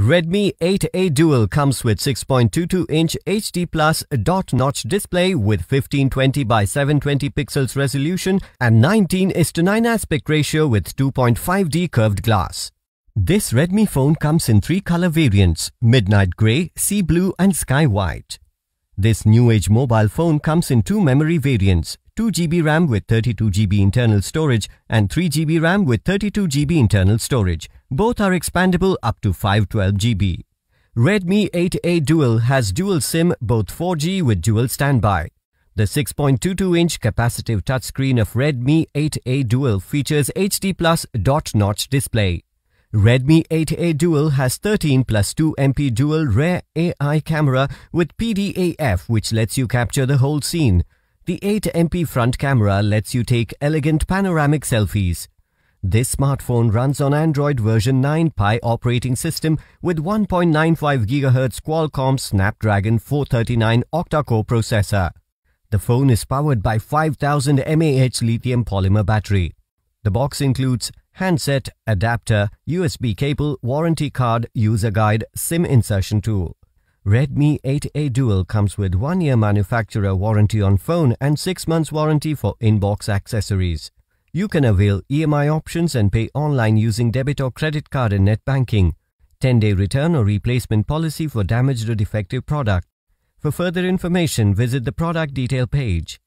Redmi 8A Dual comes with 6.22-inch HD Plus dot-notch display with 1520 by 720 pixels resolution and 19 is to 9 aspect ratio with 2.5D curved glass. This Redmi phone comes in three color variants, Midnight Grey, Sea Blue and Sky White. This new age mobile phone comes in two memory variants, 2GB RAM with 32GB internal storage and 3GB RAM with 32GB internal storage. Both are expandable up to 512GB. Redmi 8A Dual has dual SIM both 4G with dual standby. The 6.22-inch capacitive touchscreen of Redmi 8A Dual features HD Plus dot-notch display. Redmi 8A Dual has 13 plus 2 MP dual rear AI camera with PDAF which lets you capture the whole scene. The 8MP front camera lets you take elegant panoramic selfies. This smartphone runs on Android version 9 Pi operating system with 1.95 GHz Qualcomm Snapdragon 439 octa-core processor. The phone is powered by 5000 mAh lithium polymer battery. The box includes handset, adapter, USB cable, warranty card, user guide, SIM insertion tool. Redmi 8A Dual comes with 1-year manufacturer warranty on phone and 6 months warranty for inbox accessories. You can avail EMI options and pay online using debit or credit card and net banking. 10-day return or replacement policy for damaged or defective product. For further information, visit the product detail page.